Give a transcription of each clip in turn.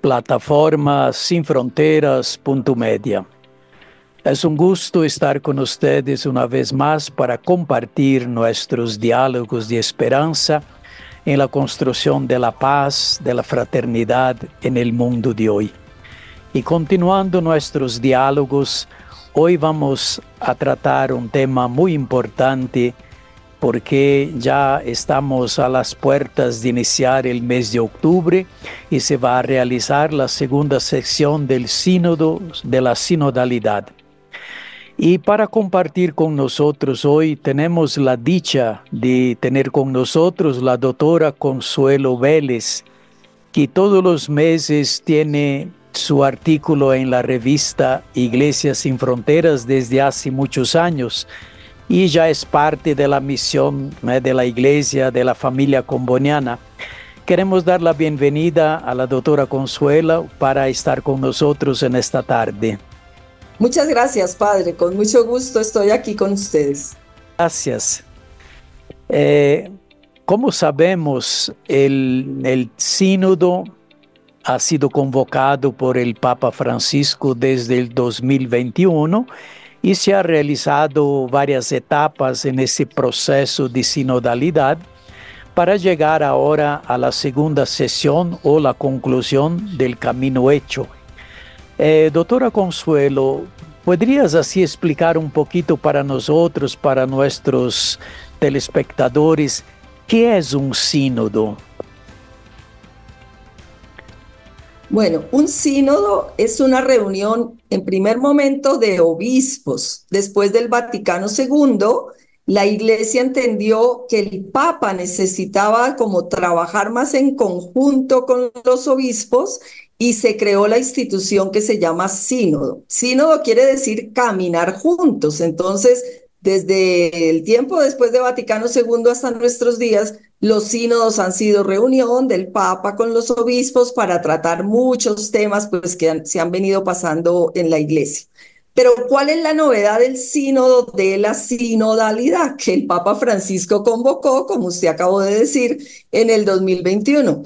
plataforma Sin Fronteras Media. Es un gusto estar con ustedes una vez más para compartir nuestros diálogos de esperanza en la construcción de la paz, de la fraternidad en el mundo de hoy. Y continuando nuestros diálogos, hoy vamos a tratar un tema muy importante porque ya estamos a las puertas de iniciar el mes de octubre y se va a realizar la segunda sección del sínodo de la sinodalidad. Y para compartir con nosotros hoy tenemos la dicha de tener con nosotros la doctora Consuelo Vélez, que todos los meses tiene su artículo en la revista Iglesias sin Fronteras desde hace muchos años y ya es parte de la misión eh, de la iglesia, de la familia comboniana. Queremos dar la bienvenida a la doctora Consuela para estar con nosotros en esta tarde. Muchas gracias, padre. Con mucho gusto estoy aquí con ustedes. Gracias. Eh, como sabemos, el, el sínodo ha sido convocado por el Papa Francisco desde el 2021 y se ha realizado varias etapas en ese proceso de sinodalidad para llegar ahora a la segunda sesión o la conclusión del camino hecho. Eh, doctora Consuelo, ¿podrías así explicar un poquito para nosotros, para nuestros telespectadores, qué es un sínodo? Bueno, un sínodo es una reunión en primer momento de obispos. Después del Vaticano II, la Iglesia entendió que el Papa necesitaba como trabajar más en conjunto con los obispos y se creó la institución que se llama sínodo. Sínodo quiere decir caminar juntos. Entonces, desde el tiempo después de Vaticano II hasta nuestros días, los sínodos han sido reunión del Papa con los obispos para tratar muchos temas pues, que se han venido pasando en la iglesia. Pero ¿cuál es la novedad del sínodo de la sinodalidad que el Papa Francisco convocó, como usted acabó de decir, en el 2021?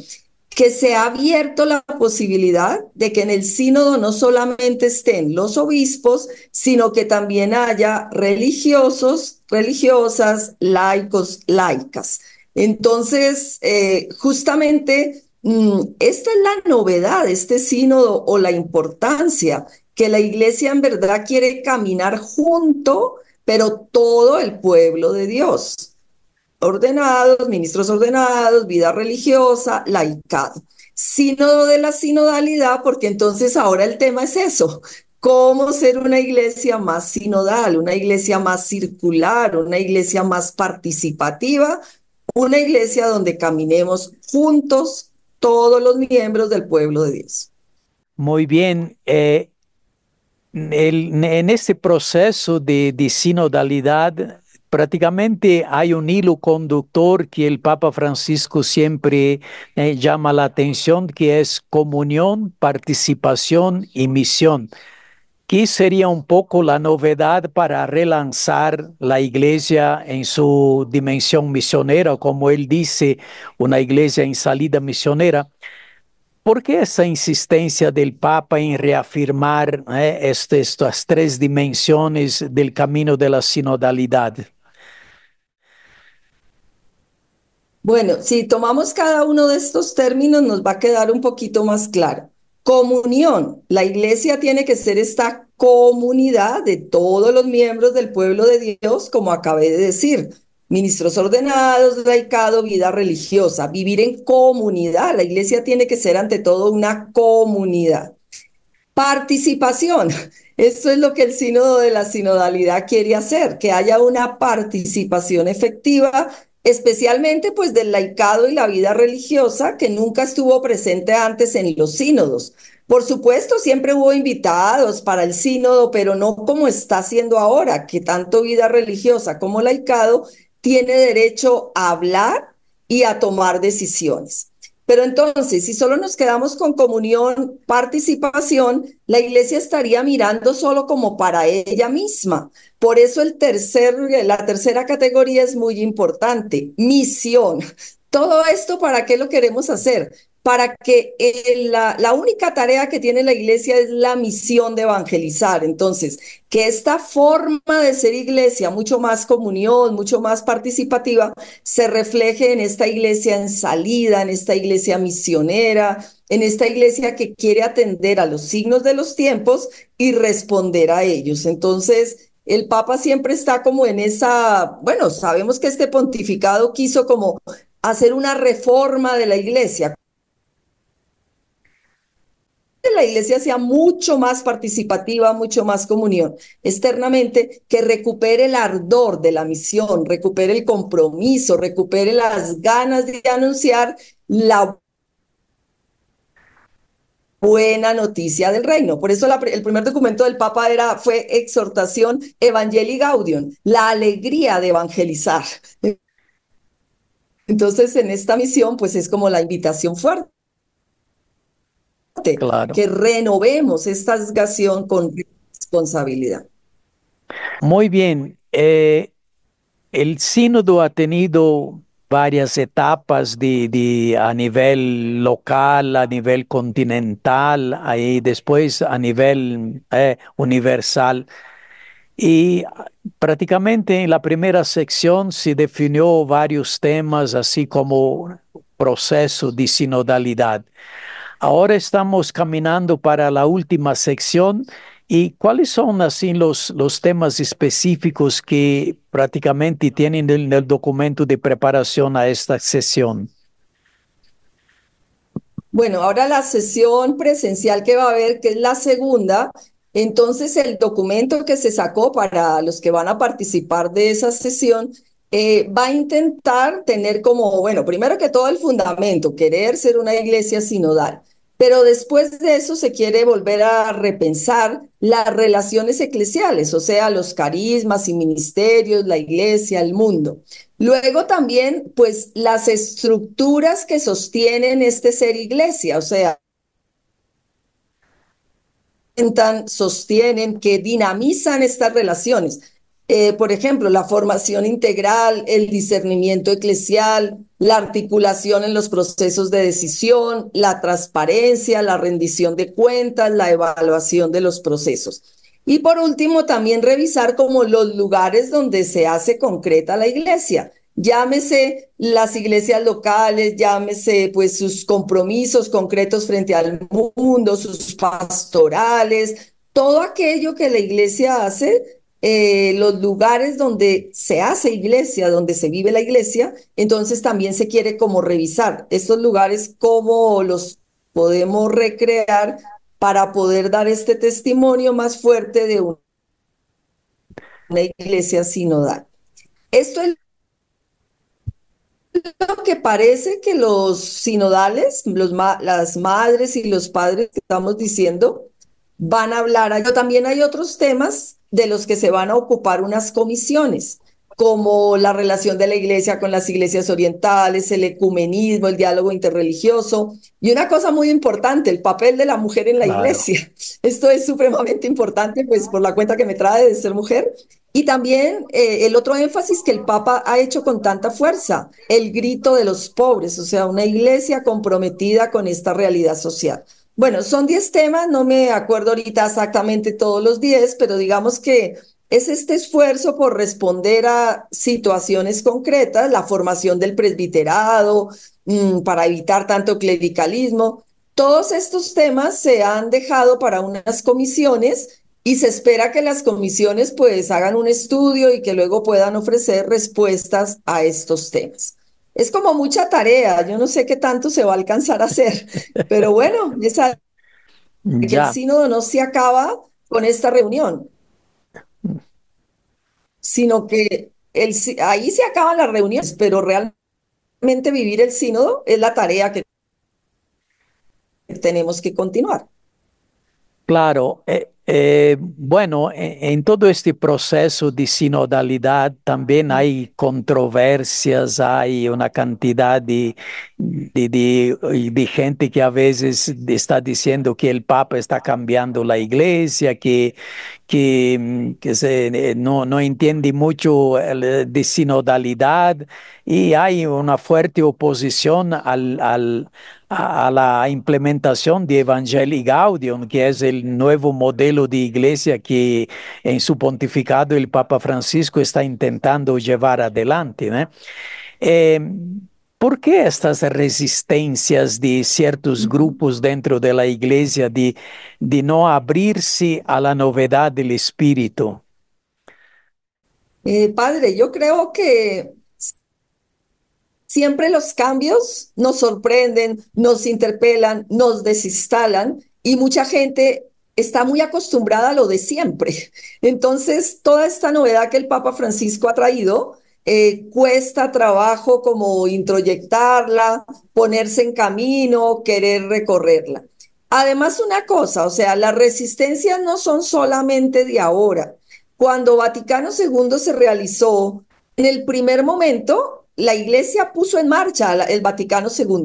Que se ha abierto la posibilidad de que en el sínodo no solamente estén los obispos, sino que también haya religiosos, religiosas, laicos, laicas. Entonces, eh, justamente, mm, esta es la novedad, este sínodo o la importancia que la iglesia en verdad quiere caminar junto, pero todo el pueblo de Dios. Ordenados, ministros ordenados, vida religiosa, laicado. Sínodo de la sinodalidad, porque entonces ahora el tema es eso, cómo ser una iglesia más sinodal, una iglesia más circular, una iglesia más participativa, una iglesia donde caminemos juntos todos los miembros del pueblo de Dios. Muy bien. Eh, en este proceso de, sinodalidad, prácticamente hay un hilo conductor que el Papa Francisco siempre eh, llama la atención, que es comunión, participación y misión. ¿Qué sería un poco la novedad para relanzar la iglesia en su dimensión misionera, como él dice, una iglesia en salida misionera. ¿Por qué esa insistencia del Papa en reafirmar eh, este, estas tres dimensiones del camino de la sinodalidad? Bueno, si tomamos cada uno de estos términos nos va a quedar un poquito más claro. Comunión. La iglesia tiene que ser esta comunidad de todos los miembros del pueblo de Dios, como acabé de decir. Ministros ordenados, laicado, vida religiosa, vivir en comunidad. La iglesia tiene que ser ante todo una comunidad. Participación. Esto es lo que el sínodo de la sinodalidad quiere hacer, que haya una participación efectiva especialmente pues del laicado y la vida religiosa que nunca estuvo presente antes en los sínodos. Por supuesto, siempre hubo invitados para el sínodo, pero no como está haciendo ahora, que tanto vida religiosa como laicado tiene derecho a hablar y a tomar decisiones. Pero entonces, si solo nos quedamos con comunión, participación, la iglesia estaría mirando solo como para ella misma. Por eso el tercer, la tercera categoría es muy importante, misión. Todo esto, ¿para qué lo queremos hacer? para que eh, la, la, única tarea que tiene la iglesia es la misión de evangelizar. Entonces, que esta forma de ser iglesia, mucho más comunión, mucho más participativa, se refleje en esta iglesia en salida, en esta iglesia misionera, en esta iglesia que quiere atender a los signos de los tiempos y responder a ellos. Entonces, el Papa siempre está como en esa, bueno, sabemos que este pontificado quiso como hacer una reforma de la iglesia, la iglesia sea mucho más participativa, mucho más comunión externamente, que recupere el ardor de la misión, recupere el compromiso, recupere las ganas de anunciar la buena noticia del reino. Por eso el primer documento del Papa era, fue exhortación Evangelii Gaudium, la alegría de evangelizar. Entonces, en esta misión, pues es como la invitación fuerte que renovemos esta asgación con responsabilidad. Muy bien. Eh, el sínodo ha tenido varias etapas de, a nivel local, a nivel continental, ahí después a nivel eh, universal. Y prácticamente en la primera sección se definió varios temas, así como proceso de sinodalidad. Ahora estamos caminando para la última sección. ¿Y cuáles son así los, los temas específicos que prácticamente tienen en el documento de preparación a esta sesión? Bueno, ahora la sesión presencial que va a haber, que es la segunda, entonces el documento que se sacó para los que van a participar de esa sesión eh, va a intentar tener como, bueno, primero que todo el fundamento, querer ser una iglesia sinodal, pero después de eso se quiere volver a repensar las relaciones eclesiales, o sea, los carismas y ministerios, la iglesia, el mundo. Luego también, pues, las estructuras que sostienen este ser iglesia, o sea, sostienen, que dinamizan estas relaciones eh, por ejemplo, la formación integral, el discernimiento eclesial, la articulación en los procesos de decisión, la transparencia, la rendición de cuentas, la evaluación de los procesos. Y por último, también revisar como los lugares donde se hace concreta la iglesia. Llámese las iglesias locales, llámese pues sus compromisos concretos frente al mundo, sus pastorales, todo aquello que la iglesia hace eh, los lugares donde se hace iglesia, donde se vive la iglesia, entonces también se quiere como revisar estos lugares, cómo los podemos recrear para poder dar este testimonio más fuerte de una iglesia sinodal. Esto es lo que parece que los sinodales, las madres y los padres que estamos diciendo, van a hablar. Pero también hay otros temas de los que se van a ocupar unas comisiones, como la relación de la iglesia con las iglesias orientales, el ecumenismo, el diálogo interreligioso y una cosa muy importante, el papel de la mujer en la iglesia. Esto es supremamente importante, pues por la cuenta que me trae de ser mujer. Y también eh, el otro énfasis que el Papa ha hecho con tanta fuerza, el grito de los pobres, o sea, una iglesia comprometida con esta realidad social. Bueno, son 10 temas, no me acuerdo ahorita exactamente todos los 10, pero digamos que es este esfuerzo por responder a situaciones concretas, la formación del presbiterado, mm, para evitar tanto clericalismo. Todos estos temas se han dejado para unas comisiones y se espera que las comisiones pues hagan un estudio y que luego puedan ofrecer respuestas a estos temas es como mucha tarea, yo no sé qué tanto se va a alcanzar a hacer, pero bueno, esa, el sínodo no se acaba con esta reunión, sino que ahí se acaban las reuniones, pero realmente vivir el sínodo es la tarea que tenemos que continuar. Claro, eh, eh, bueno, e-, en, todo este proceso de sinodalidad también hay controversias, hay una cantidad de, gente que a veces está diciendo que el Papa está cambiando la iglesia, que, que, mm, eh, no, entiende mucho de sinodalidad y hay una fuerte oposición al, al a implementação implementación de Evangelii Gaudium, que é o novo modelo de iglesia que em seu pontificado o Papa Francisco está intentando llevar adelante. Eh, ¿Por que estas resistências de certos grupos dentro da igreja iglesia de, de no abrirse a la novedad del Eh, padre, eu creio que Siempre los cambios nos sorprenden, nos interpelan, nos desinstalan y mucha gente está muy acostumbrada a lo de siempre. Entonces, toda esta novedad que el Papa Francisco ha traído, eh, cuesta trabajo como introyectarla, ponerse en camino, querer recorrerla. Además, una cosa, o sea, las resistencias no son solamente de ahora. Cuando Vaticano II se realizó, en el primer momento la Iglesia puso en marcha el Vaticano II,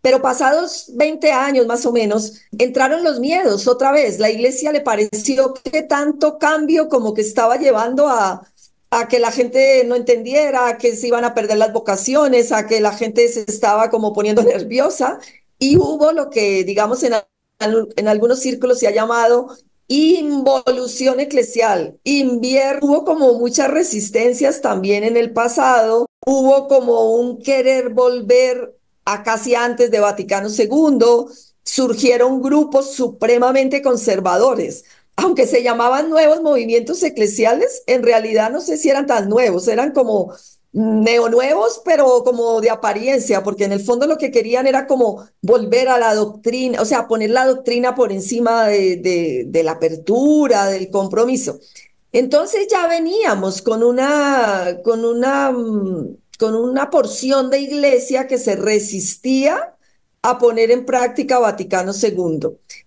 pero pasados 20 años más o menos, entraron los miedos otra vez. La Iglesia le pareció que tanto cambio como que estaba llevando a, que la gente no entendiera, a que se iban a perder las vocaciones, a que la gente se estaba como poniendo nerviosa. Y hubo lo que, digamos, en, algunos círculos se ha llamado involución eclesial. Invierno, hubo como muchas resistencias también en el pasado hubo como un querer volver a casi antes de Vaticano II, surgieron grupos supremamente conservadores. Aunque se llamaban nuevos movimientos eclesiales, en realidad no sé si eran tan nuevos, eran como neonuevos, pero como de apariencia, porque en el fondo lo que querían era como volver a la doctrina, o sea, poner la doctrina por encima de, de la apertura, del compromiso. Entonces ya veníamos con una, con una, con una porción de iglesia que se resistía a poner en práctica Vaticano II.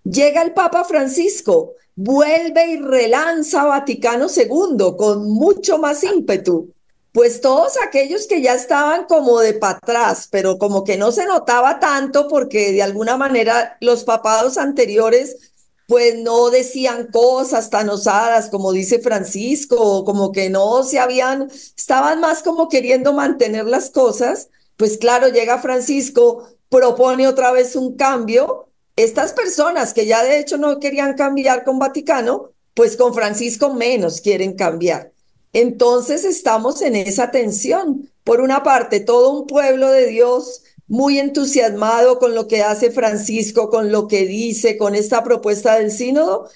Llega el Papa Francisco, vuelve y relanza Vaticano II con mucho más ímpetu. Pues todos aquellos que ya estaban como de para atrás, pero como que no se notaba tanto porque de alguna manera los papados anteriores pues no decían cosas tan osadas como dice Francisco, como que no se habían, estaban más como queriendo mantener las cosas, pues claro, llega Francisco, propone otra vez un cambio. Estas personas que ya de hecho no querían cambiar con Vaticano, pues con Francisco menos quieren cambiar. Entonces estamos en esa tensión. Por una parte, todo un pueblo de Dios muy entusiasmado con lo que hace Francisco, con lo que dice, con esta propuesta del sínodo.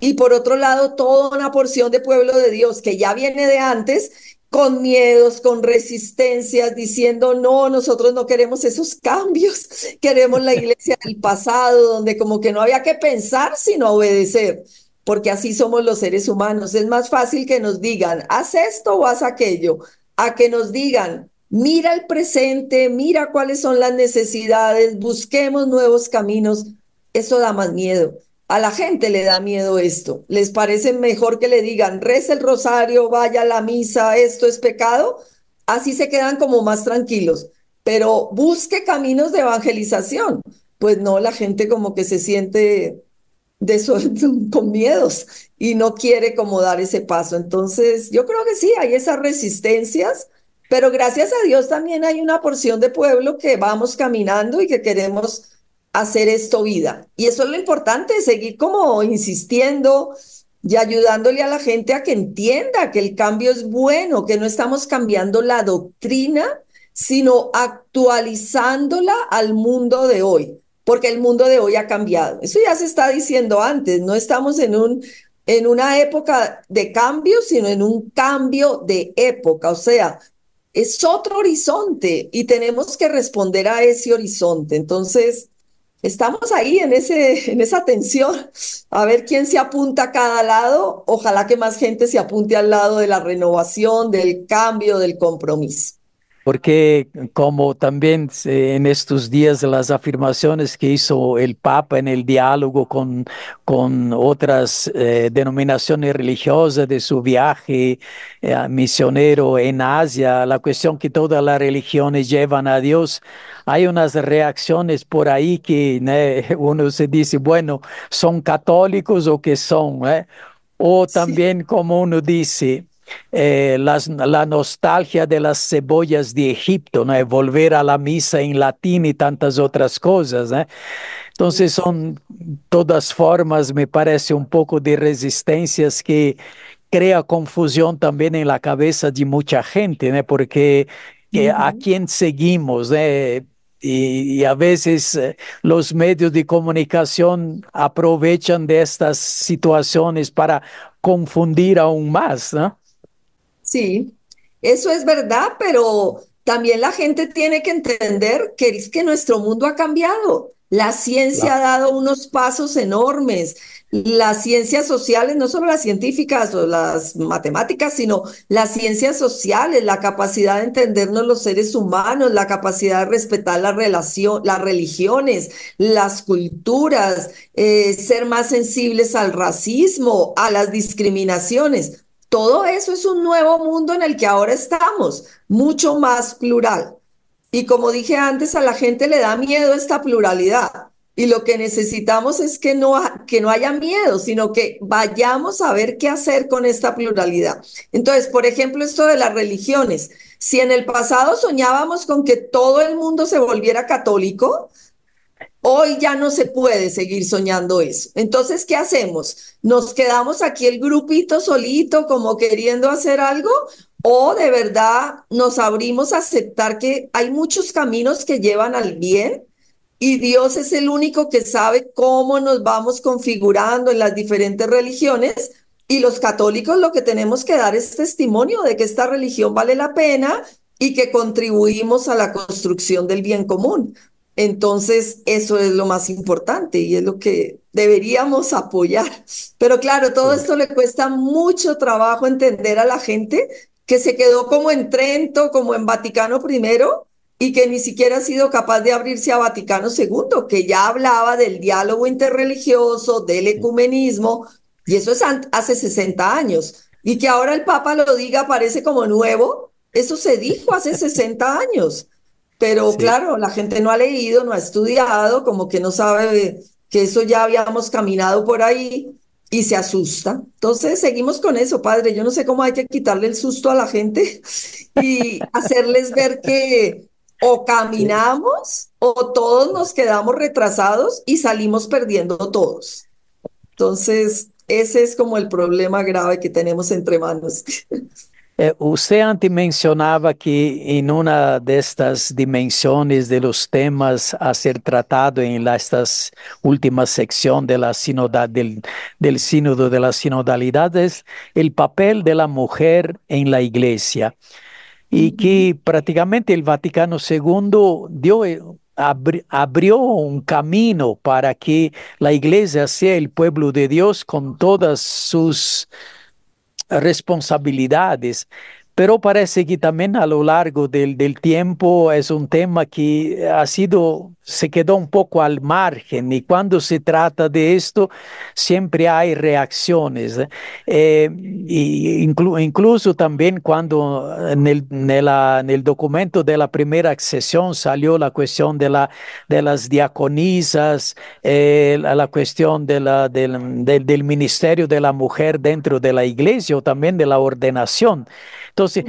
Y por otro lado, toda una porción de pueblo de Dios que ya viene de antes, con miedos, con resistencias, diciendo, no, nosotros no queremos esos cambios, queremos la iglesia del pasado, donde como que no había que pensar, sino obedecer, porque así somos los seres humanos. Es más fácil que nos digan, haz esto o haz aquello, a que nos digan, Mira el presente, mira cuáles son las necesidades, busquemos nuevos caminos. Eso da más miedo. A la gente le da miedo esto. ¿Les parece mejor que le digan, reza el rosario, vaya a la misa, esto es pecado? Así se quedan como más tranquilos. Pero busque caminos de evangelización. Pues no, la gente como que se siente de con miedos y no quiere como dar ese paso. Entonces, yo creo que sí, hay esas resistencias pero gracias a Dios también hay una porción de pueblo que vamos caminando y que queremos hacer esto vida. Y eso es lo importante, seguir como insistiendo y ayudándole a la gente a que entienda que el cambio es bueno, que no estamos cambiando la doctrina, sino actualizándola al mundo de hoy, porque el mundo de hoy ha cambiado. Eso ya se está diciendo antes, no estamos en un en una época de cambio, sino en un cambio de época, o sea, es otro horizonte y tenemos que responder a ese horizonte. Entonces, estamos ahí en, ese, en esa tensión, a ver quién se apunta a cada lado. Ojalá que más gente se apunte al lado de la renovación, del cambio, del compromiso porque como también en estos días las afirmaciones que hizo el Papa en el diálogo con, otras eh, denominaciones religiosas de su viaje eh, misionero en Asia, la cuestión que todas las religiones llevan a Dios, hay unas reacciones por ahí que eh, uno se dice, bueno, ¿son católicos o qué son? O también como uno dice, eh, las, la nostalgia de las cebollas de Egipto, ¿no? Eh, volver a la misa en latín y tantas otras cosas. ¿eh? Entonces son todas formas, me parece, un poco de resistencias que crea confusión también en la cabeza de mucha gente, porque a quién seguimos. Y, a veces los medios de comunicación aprovechan de estas situaciones para confundir aún más, ¿no? Sí, eso es verdad, pero también la gente tiene que entender que es que nuestro mundo ha cambiado. La ciencia ha dado unos pasos enormes. Las ciencias sociales, no solo las científicas o las matemáticas, sino las ciencias sociales, la capacidad de entendernos los seres humanos, la capacidad de respetar la las religiones, las culturas, eh, ser más sensibles al racismo, a las discriminaciones. Todo eso es un nuevo mundo en el que ahora estamos, mucho más plural. Y como dije antes, a la gente le da miedo esta pluralidad. Y lo que necesitamos es que no, que no haya miedo, sino que vayamos a ver qué hacer con esta pluralidad. Entonces, por ejemplo, esto de las religiones. Si en el pasado soñábamos con que todo el mundo se volviera católico, Hoy ya no se puede seguir soñando eso. Entonces, ¿qué hacemos? ¿Nos quedamos aquí el grupito solito como queriendo hacer algo? ¿O de verdad nos abrimos a aceptar que hay muchos caminos que llevan al bien? Y Dios es el único que sabe cómo nos vamos configurando en las diferentes religiones. Y los católicos lo que tenemos que dar es testimonio de que esta religión vale la pena y que contribuimos a la construcción del bien común. Entonces, eso es lo más importante y es lo que deberíamos apoyar. Pero claro, todo esto le cuesta mucho trabajo entender a la gente que se quedó como en Trento, como en Vaticano primero, y que ni siquiera ha sido capaz de abrirse a Vaticano II, que ya hablaba del diálogo interreligioso, del ecumenismo, y eso es hace 60 años. Y que ahora el Papa lo diga parece como nuevo, eso se dijo hace 60 años. Pero claro, la gente no ha leído, no ha estudiado, como que no sabe que eso ya habíamos caminado por ahí y se asusta. Entonces seguimos con eso, padre. Yo no sé cómo hay que quitarle el susto a la gente y hacerles ver que o caminamos o todos nos quedamos retrasados y salimos perdiendo todos. Entonces, ese es como el problema grave que tenemos entre manos. Eh, usted antes mencionaba que en una de estas dimensiones de los temas a ser tratado en la, esta última sección de la del, sínodo de la sinodalidad el papel de la mujer en la iglesia y que prácticamente el Vaticano II eh, abrió un camino para que la iglesia sea el pueblo de Dios con todas sus responsabilidades, pero parece que también a lo largo del, tiempo es un tema que ha sido se quedó un poco al margen y cuando se trata de esto siempre hay reacciones. ¿eh? Eh, incluso también cuando en el, en, la, ah, en el, documento de la primera sesión salió la cuestión de, la, de las diaconisas, eh, la cuestión de la, del, ministerio de la mujer dentro de la iglesia o también de la ordenación. Entonces,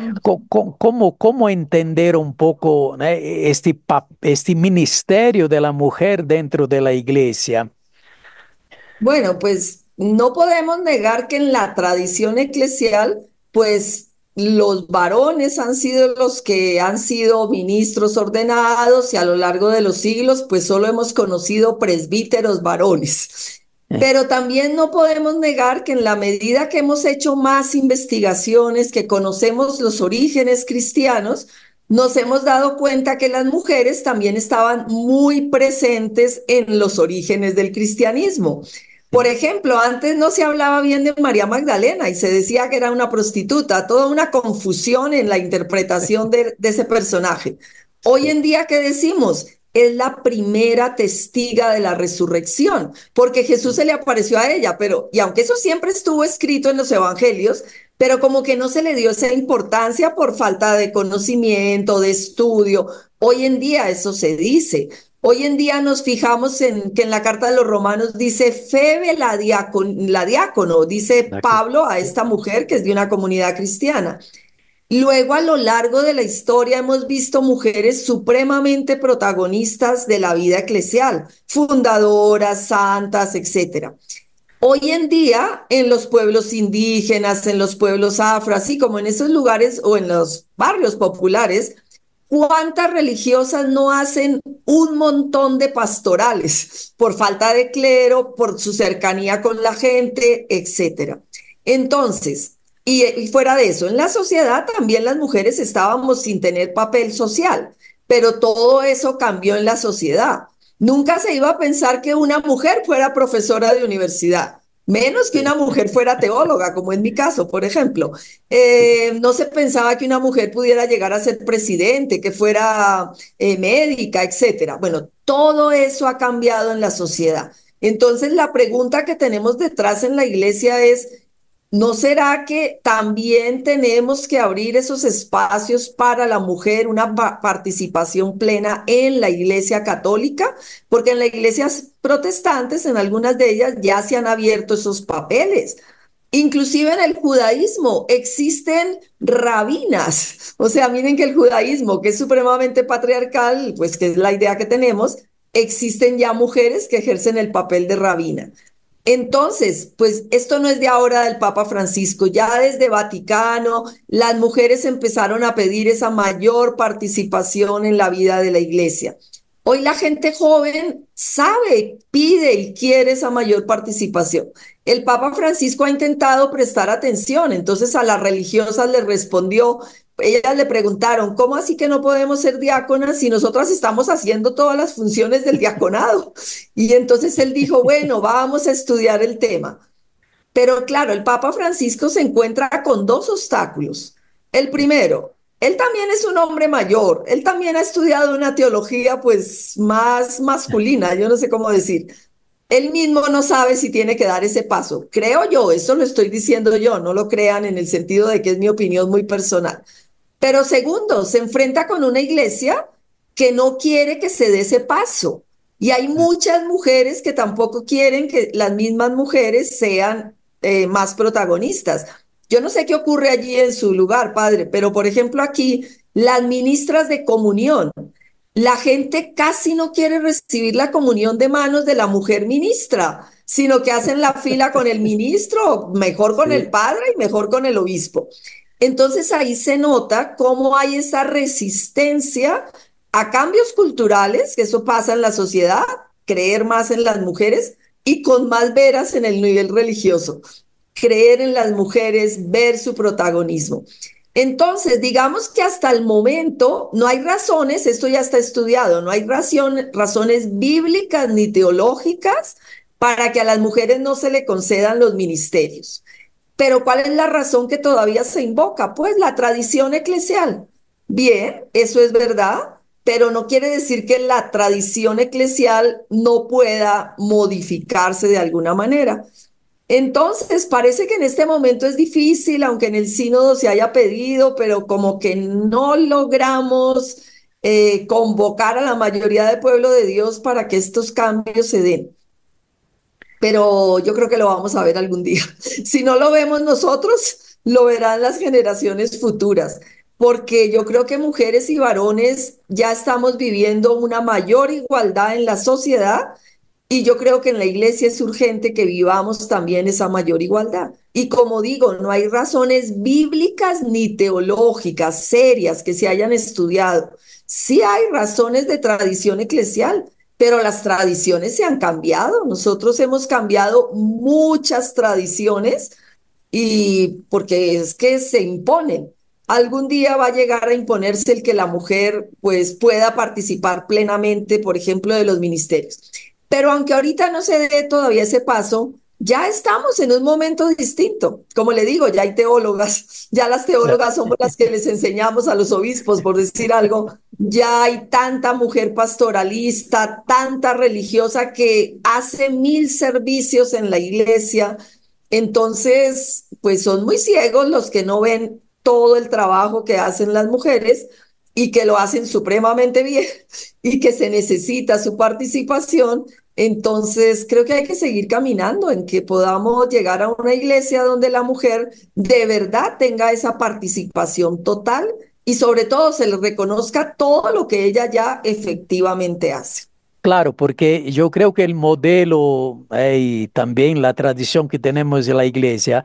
¿cómo, cómo, entender un poco este, este ministerio? de la mujer dentro de la iglesia? Bueno, pues no podemos negar que en la tradición eclesial, pues los varones han sido los que han sido ministros ordenados y a lo largo de los siglos, pues solo hemos conocido presbíteros varones. Eh. Pero también no podemos negar que en la medida que hemos hecho más investigaciones, que conocemos los orígenes cristianos, nos hemos dado cuenta que las mujeres también estaban muy presentes en los orígenes del cristianismo. Por ejemplo, antes no se hablaba bien de María Magdalena y se decía que era una prostituta, toda una confusión en la interpretación de, ese personaje. Hoy en día, ¿qué decimos? es la primera testiga de la resurrección, porque Jesús se le apareció a ella, pero, y aunque eso siempre estuvo escrito en los evangelios, pero como que no se le dio esa importancia por falta de conocimiento, de estudio. Hoy en día eso se dice. Hoy en día nos fijamos en que en la carta de los romanos dice Febe la, diácono, la diácono dice Pablo a esta mujer que es de una comunidad cristiana. Luego a lo largo de la historia hemos visto mujeres supremamente protagonistas de la vida eclesial, fundadoras, santas, etcétera. Hoy en día, en los pueblos indígenas, en los pueblos afro, así como en esos lugares o en los barrios populares, ¿cuántas religiosas no hacen un montón de pastorales por falta de clero, por su cercanía con la gente, etcétera? Entonces, y fuera de eso, en la sociedad también las mujeres estábamos sin tener papel social, pero todo eso cambió en la sociedad. Nunca se iba a pensar que una mujer fuera profesora de universidad, menos que una mujer fuera teóloga, como en mi caso, por ejemplo. Eh, no se pensaba que una mujer pudiera llegar a ser presidente, que fuera eh, médica, etcétera. Bueno, todo eso ha cambiado en la sociedad. Entonces, la pregunta que tenemos detrás en la iglesia es, ¿No será que también tenemos que abrir esos espacios para la mujer, una participación plena en la Iglesia Católica? Porque en las iglesias protestantes, en algunas de ellas, ya se han abierto esos papeles. Inclusive en el judaísmo existen rabinas. O sea, miren que el judaísmo, que es supremamente patriarcal, pues que es la idea que tenemos, existen ya mujeres que ejercen el papel de rabina. Entonces, pues esto no es de ahora del Papa Francisco, ya desde Vaticano las mujeres empezaron a pedir esa mayor participación en la vida de la iglesia. Hoy la gente joven sabe, pide y quiere esa mayor participación. El Papa Francisco ha intentado prestar atención, entonces a las religiosas le respondió, ellas le preguntaron, ¿cómo así que no podemos ser diáconas si nosotras estamos haciendo todas las funciones del diaconado? Y entonces él dijo, bueno, vamos a estudiar el tema. Pero claro, el Papa Francisco se encuentra con dos obstáculos. El primero, él también es un hombre mayor, él también ha estudiado una teología pues más masculina, yo no sé cómo decir. Él mismo no sabe si tiene que dar ese paso. Creo yo, eso lo estoy diciendo yo, no lo crean en el sentido de que es mi opinión muy personal. Pero segundo, se enfrenta con una iglesia que no quiere que se dé ese paso. Y hay muchas mujeres que tampoco quieren que las mismas mujeres sean eh, más protagonistas. Yo no sé qué ocurre allí en su lugar, padre, pero por ejemplo aquí, las ministras de comunión, la gente casi no quiere recibir la comunión de manos de la mujer ministra, sino que hacen la fila con el ministro, mejor con el padre y mejor con el obispo. Entonces ahí se nota cómo hay esa resistencia a cambios culturales, que eso pasa en la sociedad, creer más en las mujeres y con más veras en el nivel religioso, creer en las mujeres, ver su protagonismo. Entonces, digamos que hasta el momento no hay razones, esto ya está estudiado, no hay razones bíblicas ni teológicas para que a las mujeres no se le concedan los ministerios. Pero ¿cuál es la razón que todavía se invoca? Pues la tradición eclesial. Bien, eso es verdad, pero no quiere decir que la tradición eclesial no pueda modificarse de alguna manera. Entonces, parece que en este momento es difícil, aunque en el sínodo se haya pedido, pero como que no logramos eh, convocar a la mayoría del pueblo de Dios para que estos cambios se den pero yo creo que lo vamos a ver algún día. Si no lo vemos nosotros, lo verán las generaciones futuras, porque yo creo que mujeres y varones ya estamos viviendo una mayor igualdad en la sociedad y yo creo que en la iglesia es urgente que vivamos también esa mayor igualdad. Y como digo, no hay razones bíblicas ni teológicas serias que se hayan estudiado. Sí hay razones de tradición eclesial, pero las tradiciones se han cambiado. Nosotros hemos cambiado muchas tradiciones y porque es que se imponen. Algún día va a llegar a imponerse el que la mujer pues pueda participar plenamente, por ejemplo, de los ministerios. Pero aunque ahorita no se dé todavía ese paso, ya estamos en un momento distinto. Como le digo, ya hay teólogas, ya las teólogas somos las que les enseñamos a los obispos, por decir algo. Ya hay tanta mujer pastoralista, tanta religiosa que hace mil servicios en la iglesia. Entonces, pues son muy ciegos los que no ven todo el trabajo que hacen las mujeres y que lo hacen supremamente bien y que se necesita su participación entonces, creo que hay que seguir caminando en que podamos llegar a una iglesia donde la mujer de verdad tenga esa participación total y sobre todo se le reconozca todo lo que ella ya efectivamente hace. Claro, porque yo creo que el modelo eh, y también la tradición que tenemos de la iglesia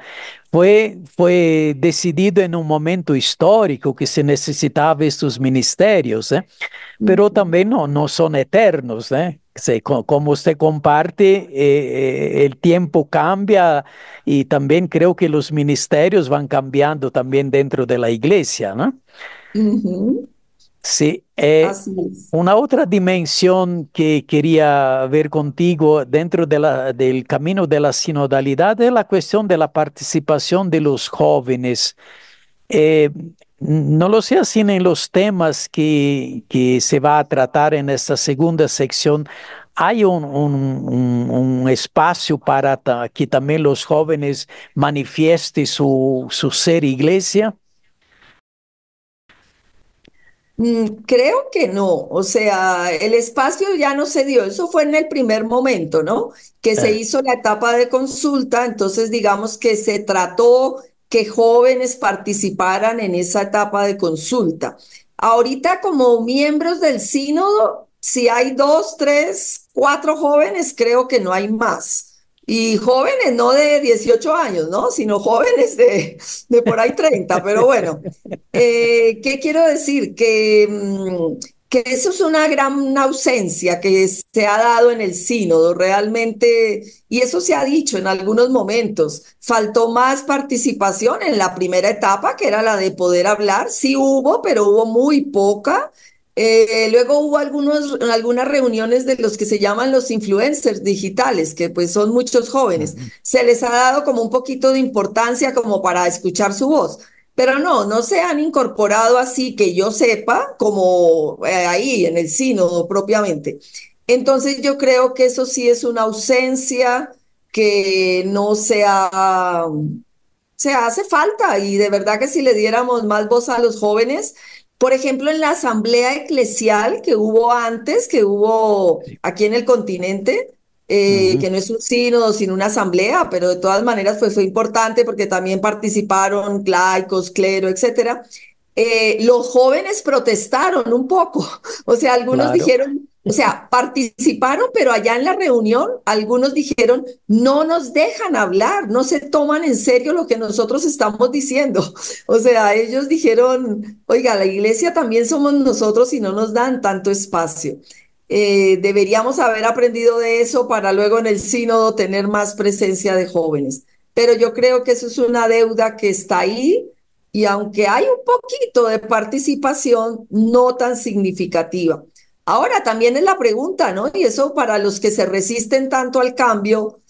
fue, fue decidido en un momento histórico que se necesitaban estos ministerios, ¿eh? pero también no, no son eternos. ¿eh? como usted comparte, eh, eh, el tiempo cambia y también creo que los ministerios van cambiando también dentro de la iglesia, ¿no? Sí, eh, es una otra dimensión que quería ver contigo dentro del camino de la sinodalidad es la cuestión de la participación de los jóvenes no lo sé así en los temas que, que, se va a tratar en esta segunda sección. Hay un, un, espacio para que también los jóvenes manifiesten su, su ser iglesia. Mm, creo que no, o sea, el espacio ya no se dio, eso fue en el primer momento, ¿no? Que se eh. hizo la etapa de consulta, entonces digamos que se trató que jóvenes participaran en esa etapa de consulta. Ahorita como miembros del sínodo, si hay dos, tres, cuatro jóvenes, creo que no hay más. Y jóvenes no de 18 años, ¿no? Sino jóvenes de, de por ahí 30, pero bueno. Eh, ¿Qué quiero decir? Que mm, que eso es una gran ausencia que se ha dado en el sínodo realmente, y eso se ha dicho en algunos momentos, faltó más participación en la primera etapa, que era la de poder hablar, sí hubo, pero hubo muy poca. Eh, luego hubo algunos, algunas reuniones de los que se llaman los influencers digitales, que pues son muchos jóvenes. Se les ha dado como un poquito de importancia como para escuchar su voz pero no, no se han incorporado así que yo sepa, como eh, ahí en el sínodo propiamente. Entonces yo creo que eso sí es una ausencia que no se se hace falta y de verdad que si le diéramos más voz a los jóvenes, por ejemplo, en la asamblea eclesial que hubo antes, que hubo aquí en el continente, eh, que no es un sínodo, sino una asamblea, pero de todas maneras pues, fue importante porque también participaron laicos, clero, etcétera. Eh, los jóvenes protestaron un poco, o sea, algunos dijeron, o sea, participaron, pero allá en la reunión algunos dijeron, no nos dejan hablar, no se toman en serio lo que nosotros estamos diciendo. O sea, ellos dijeron, oiga, la iglesia también somos nosotros y no nos dan tanto espacio. Eh, deberíamos haber aprendido de eso para luego en el sínodo tener más presencia de jóvenes. Pero yo creo que eso es una deuda que está ahí y aunque hay un poquito de participación, no tan significativa. Ahora también es la pregunta, ¿no? Y eso para los que se resisten tanto al cambio,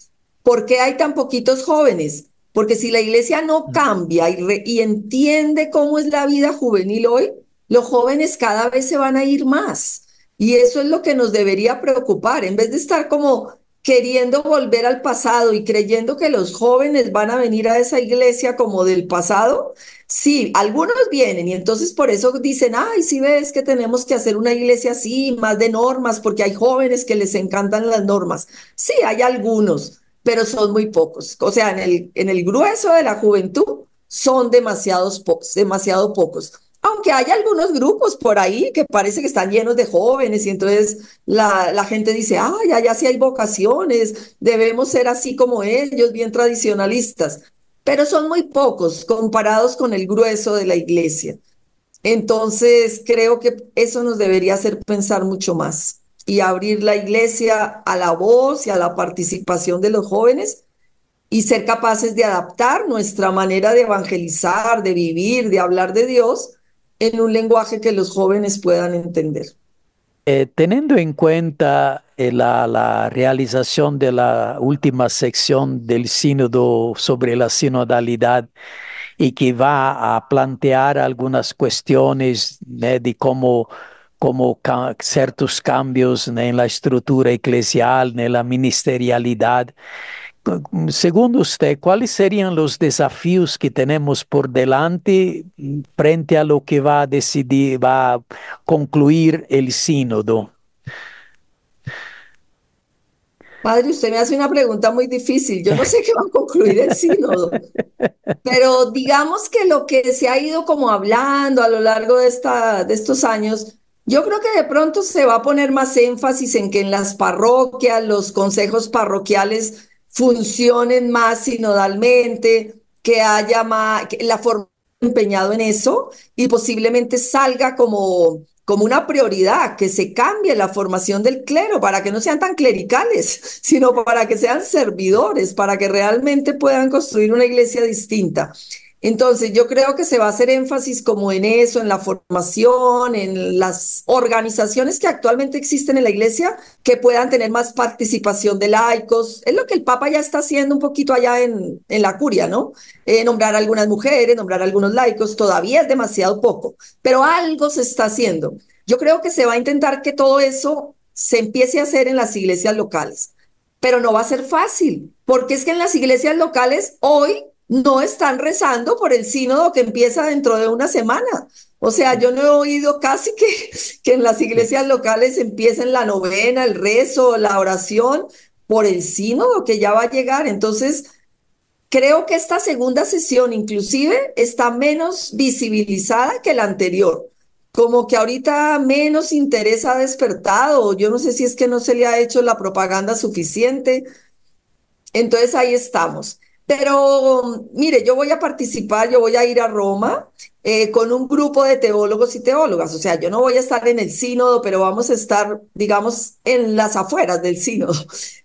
¿por qué hay tan poquitos jóvenes? Porque si la iglesia no mm. cambia y, y, entiende cómo es la vida juvenil hoy, los jóvenes cada vez se van a ir más. Y eso es lo que nos debería preocupar, en vez de estar como queriendo volver al pasado y creyendo que los jóvenes van a venir a esa iglesia como del pasado, sí, algunos vienen y entonces por eso dicen, ay, si ves que tenemos que hacer una iglesia así, más de normas, porque hay jóvenes que les encantan las normas. Sí, hay algunos, pero son muy pocos. O sea, en el, en el grueso de la juventud son demasiados pocos, demasiado pocos. Aunque hay algunos grupos por ahí que parece que están llenos de jóvenes y entonces la, gente dice, ay, ya sí hay vocaciones, debemos ser así como ellos, bien tradicionalistas, pero son muy pocos comparados con el grueso de la iglesia. Entonces creo que eso nos debería hacer pensar mucho más y abrir la iglesia a la voz y a la participación de los jóvenes y ser capaces de adaptar nuestra manera de evangelizar, de vivir, de hablar de Dios en un lenguaje que los jóvenes puedan entender. Eh, teniendo en cuenta eh, la, realización de la última sección del sínodo sobre la sinodalidad y que va a plantear algunas cuestiones eh, de cómo, cómo ciertos cambios en la estructura eclesial, en la ministerialidad, según usted, ¿cuáles serían los desafíos que tenemos por delante frente a lo que va a decidir, va a concluir el sínodo? Padre, usted me hace una pregunta muy difícil. Yo no sé qué va a concluir el sínodo, pero digamos que lo que se ha ido como hablando a lo largo de, esta, de estos años, yo creo que de pronto se va a poner más énfasis en que en las parroquias, los consejos parroquiales funcionen más sinodalmente, que haya más, la forma empeñada en eso y posiblemente salga como, como una prioridad, que se cambie la formación del clero para que no sean tan clericales, sino para que sean servidores, para que realmente puedan construir una iglesia distinta. Entonces, yo creo que se va a hacer énfasis como en eso, en la formación, en las organizaciones que actualmente existen en la iglesia que puedan tener más participación de laicos. Es lo que el Papa ya está haciendo un poquito allá en, en la curia, ¿no? Eh, nombrar algunas mujeres, nombrar algunos laicos, todavía es demasiado poco, pero algo se está haciendo. Yo creo que se va a intentar que todo eso se empiece a hacer en las iglesias locales, pero no va a ser fácil, porque es que en las iglesias locales hoy no están rezando por el sínodo que empieza dentro de una semana. O sea, yo no he oído casi que, que en las iglesias locales empiecen la novena, el rezo, la oración por el sínodo que ya va a llegar. Entonces, creo que esta segunda sesión inclusive está menos visibilizada que la anterior. Como que ahorita menos interés ha despertado. Yo no sé si es que no se le ha hecho la propaganda suficiente. Entonces ahí estamos. Pero mire, yo voy a participar, yo voy a ir a Roma eh, con un grupo de teólogos y teólogas. O sea, yo no voy a estar en el sínodo, pero vamos a estar, digamos, en las afueras del sínodo.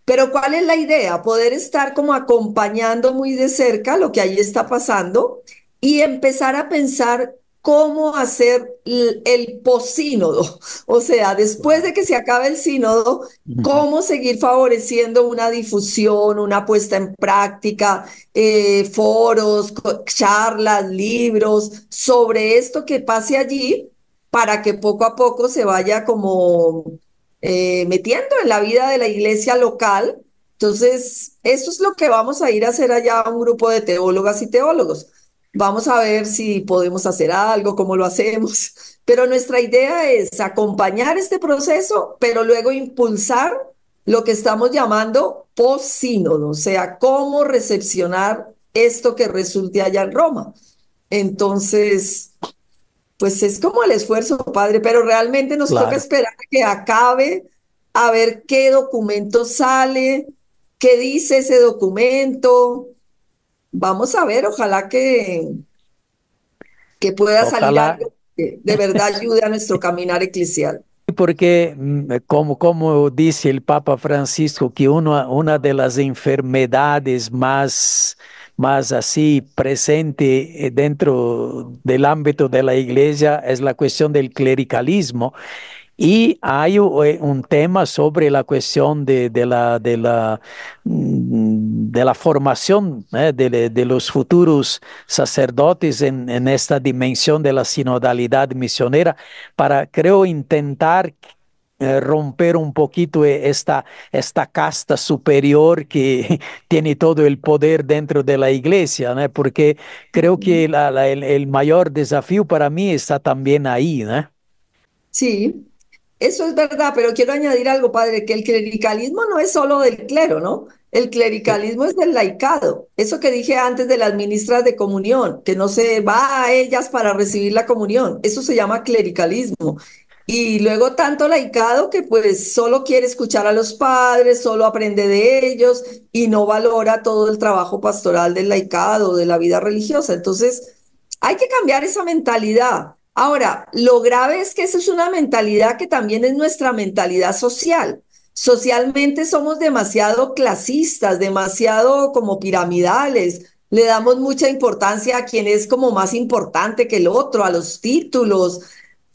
Pero ¿cuál es la idea? Poder estar como acompañando muy de cerca lo que allí está pasando y empezar a pensar cómo hacer el posínodo, o sea, después de que se acabe el sínodo, cómo seguir favoreciendo una difusión, una puesta en práctica, eh, foros, charlas, libros sobre esto que pase allí para que poco a poco se vaya como eh, metiendo en la vida de la iglesia local. Entonces, eso es lo que vamos a ir a hacer allá un grupo de teólogas y teólogos Vamos a ver si podemos hacer algo, cómo lo hacemos. Pero nuestra idea es acompañar este proceso, pero luego impulsar lo que estamos llamando pos-sínodo, o sea, cómo recepcionar esto que resulte allá en Roma. Entonces, pues es como el esfuerzo, padre, pero realmente nos toca esperar que acabe, a ver qué documento sale, qué dice ese documento, vamos a ver, ojalá que, que pueda salir algo que de verdad ayude a nuestro caminar eclesial. Porque, mm, como, como dice el Papa Francisco, que una de las enfermedades más, más así presente eh, dentro del ámbito de la iglesia es la cuestión del clericalismo. Y hay eh, un tema sobre la cuestión de, la, de, la, mm, formación eh, de, los futuros sacerdotes en, esta dimensión de la sinodalidad misionera para, creo, intentar eh, romper un poquito esta, esta casta superior que tiene todo el poder dentro de la iglesia, porque creo que el, mayor desafío para mí está también ahí. Sí, eso es verdad, pero quiero añadir algo, padre, que el clericalismo no es solo del clero, ¿no? El clericalismo es del laicado. Eso que dije antes de las ministras de comunión, que no se va a ellas para recibir la comunión, eso se llama clericalismo. Y luego tanto laicado que pues solo quiere escuchar a los padres, solo aprende de ellos y no valora todo el trabajo pastoral del laicado, de la vida religiosa. Entonces, hay que cambiar esa mentalidad. Ahora, lo grave es que esa es una mentalidad que también es nuestra mentalidad social. Socialmente somos demasiado clasistas, demasiado como piramidales, le damos mucha importancia a quien es como más importante que el otro, a los títulos.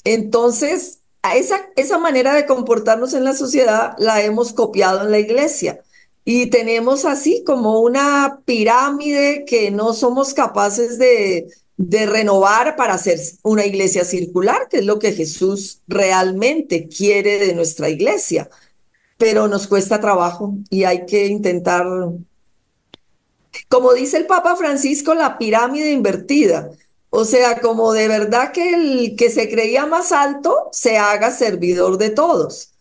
Entonces, esa, esa manera de comportarnos en la sociedad la hemos copiado en la iglesia. Y tenemos así como una pirámide que no somos capaces de, de renovar para hacer una iglesia circular, que es lo que Jesús realmente quiere de nuestra iglesia. Pero nos cuesta trabajo y hay que intentar, como dice el Papa Francisco, la pirámide invertida. O sea, como de verdad que el que se creía más alto se haga servidor de todos.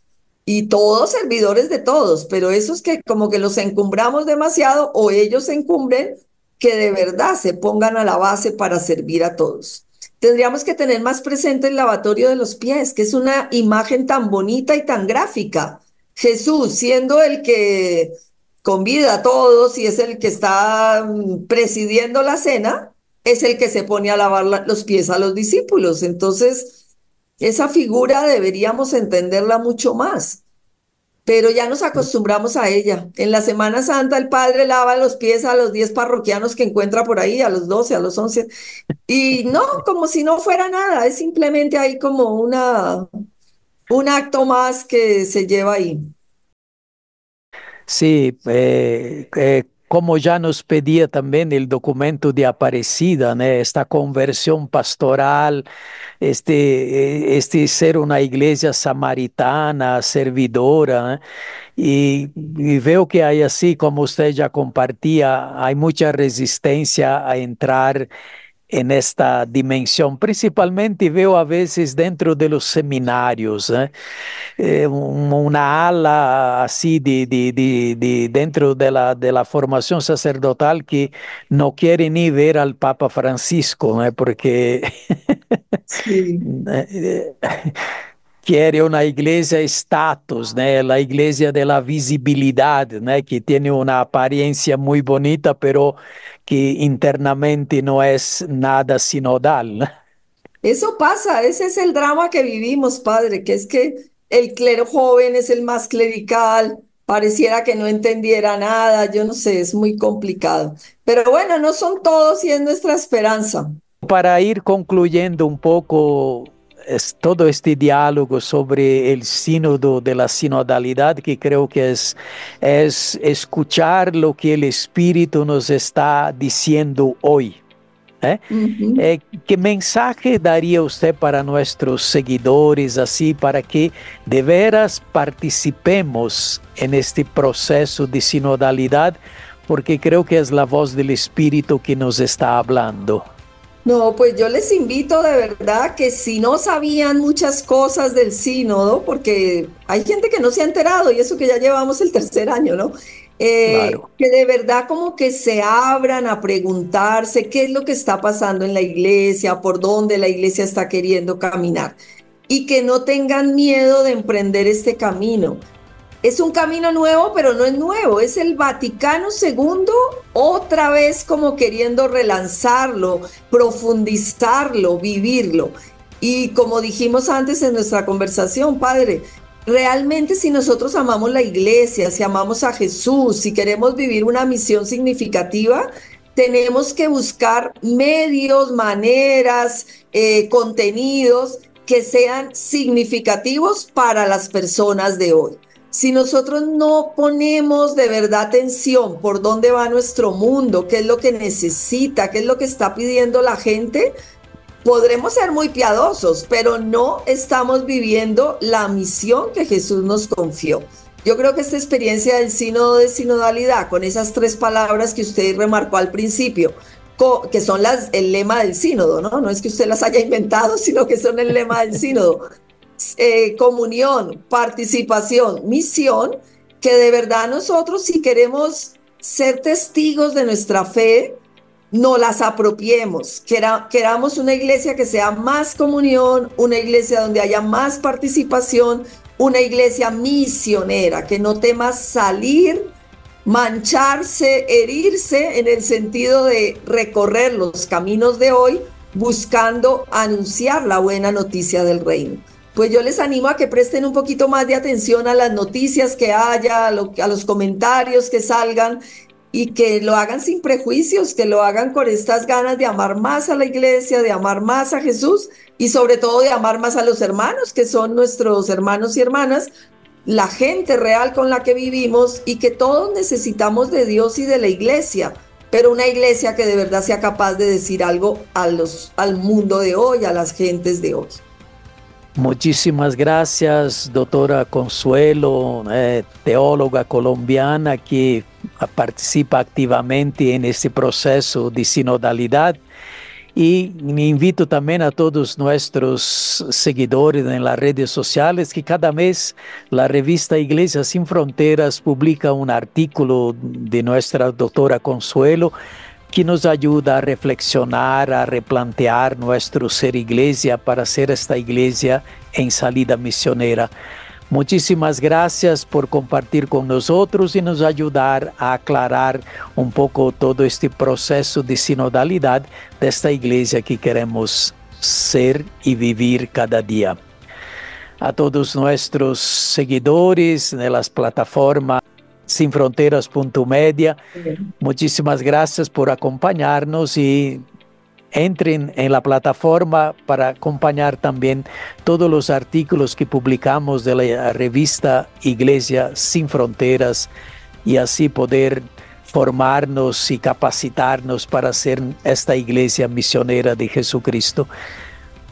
Y todos servidores de todos, pero esos que como que los encumbramos demasiado o ellos se encumbren que de verdad se pongan a la base para servir a todos. Tendríamos que tener más presente el lavatorio de los pies, que es una imagen tan bonita y tan gráfica. Jesús siendo el que convida a todos y es el que está mm, presidiendo la cena, es el que se pone a lavar los pies a los discípulos. Entonces, esa figura deberíamos entenderla mucho más pero ya nos acostumbramos a ella. En la Semana Santa el padre lava los pies a los 10 parroquianos que encuentra por ahí, a los 12, a los 11, y no, como si no fuera nada, es simplemente ahí como una, un acto más que se lleva ahí. Sí, eh, eh, como ya nos pedía también el documento de Aparecida, esta conversión pastoral, este, eh, este ser una iglesia samaritana, servidora, ¿eh? y, y, veo que hay así, como usted ya compartía, hay mucha resistencia a entrar en esta dimensión, principalmente veo a veces dentro de los seminarios, ¿eh? Eh, una ala así dentro de la, formación sacerdotal que no quiere ni ver al Papa Francisco, ¿eh? porque... Sí. quiere una iglesia estatus, La iglesia de la visibilidad, Que tiene una apariencia muy bonita, pero que internamente no es nada sinodal. Eso pasa, ese es el drama que vivimos, padre, que es que el clero joven es el más clerical, pareciera que no entendiera nada, yo no sé, es muy complicado. Pero bueno, no son todos y es nuestra esperanza. Para ir concluyendo un poco es todo este diálogo sobre el sínodo de la sinodalidad que creo que es, escuchar lo que el Espíritu nos está diciendo hoy. ¿eh? ¿Eh? ¿Qué mensaje daría usted para nuestros seguidores, así para que de veras participemos en este proceso de sinodalidad? Porque creo que es la voz del Espíritu que nos está hablando. No, pues yo les invito de verdad que si no sabían muchas cosas del sínodo, porque hay gente que no se ha enterado y eso que ya llevamos el tercer año, ¿no? Eh, que de verdad como que se abran a preguntarse qué es lo que está pasando en la iglesia, por dónde la iglesia está queriendo caminar y que no tengan miedo de emprender este camino es un camino nuevo, pero no es nuevo, es el Vaticano II otra vez como queriendo relanzarlo, profundizarlo, vivirlo. Y como dijimos antes en nuestra conversación, padre, realmente si nosotros amamos la iglesia, si amamos a Jesús, si queremos vivir una misión significativa, tenemos que buscar medios, maneras, eh, contenidos que sean significativos para las personas de hoy si nosotros no ponemos de verdad atención por dónde va nuestro mundo, qué es lo que necesita, qué es lo que está pidiendo la gente, podremos ser muy piadosos, pero no estamos viviendo la misión que Jesús nos confió. Yo creo que esta experiencia del sínodo de sinodalidad, con esas tres palabras que usted remarcó al principio, que son las, el lema del sínodo, ¿no? No es que usted las haya inventado, sino que son el lema del sínodo. Eh, comunión, participación, misión, que de verdad nosotros si queremos ser testigos de nuestra fe, no las apropiemos, Quera, queramos una iglesia que sea más comunión, una iglesia donde haya más participación, una iglesia misionera, que no tema salir, mancharse, herirse en el sentido de recorrer los caminos de hoy buscando anunciar la buena noticia del reino pues yo les animo a que presten un poquito más de atención a las noticias que haya, a, los comentarios que salgan y que lo hagan sin prejuicios, que lo hagan con estas ganas de amar más a la iglesia, de amar más a Jesús y sobre todo de amar más a los hermanos, que son nuestros hermanos y hermanas, la gente real con la que vivimos y que todos necesitamos de Dios y de la iglesia, pero una iglesia que de verdad sea capaz de decir algo al mundo de hoy, a las gentes de hoy. Muchísimas gracias, doctora Consuelo, eh, teóloga colombiana que participa activamente en este proceso de sinodalidad. Y invito también a todos nuestros seguidores en las redes sociales que cada mes la revista Iglesia Sin Fronteras publica un artículo de nuestra doctora Consuelo que nos ajuda a reflexionar, a replantear nosso ser igreja para ser esta igreja em salida missioneira. Muchísimas gracias por compartir con nosotros y nos ayudar a aclarar un poco todo este proceso de sinodalidad de esta iglesia que queremos ser y vivir cada día. A todos nuestros seguidores de las plataformas sinfronteras.media. Muchísimas gracias por acompañarnos y entren en la plataforma para acompañar también todos los artículos que publicamos de la revista Iglesia Sin Fronteras y así poder formarnos y capacitarnos para ser esta iglesia misionera de Jesucristo.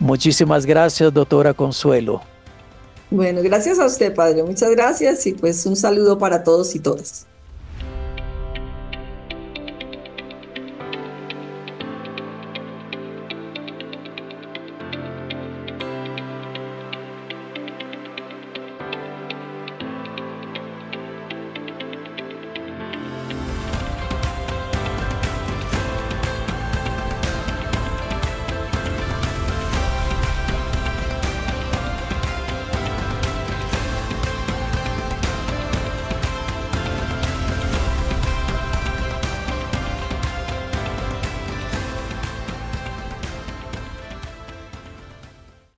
Muchísimas gracias, doctora Consuelo. Bueno, gracias a usted, padre. Muchas gracias y pues un saludo para todos y todas.